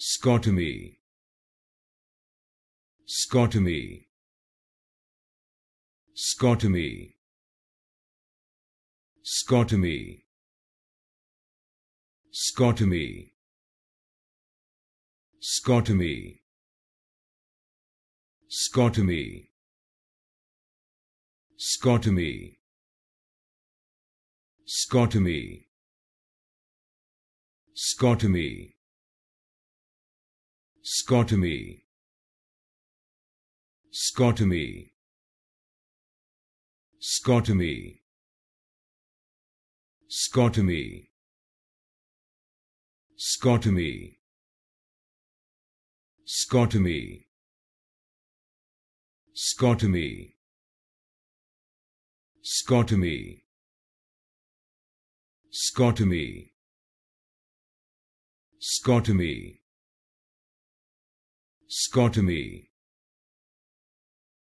Scotomy. Scotomy. Scotomy. Scotomy. Scotomy. Scotomy. Scotomy. Scotomy. Scotomy. Scotomy scotomy scotomy scotomy scotomy scotomy scotomy scotomy scotomy scotomy scotomy Scotomy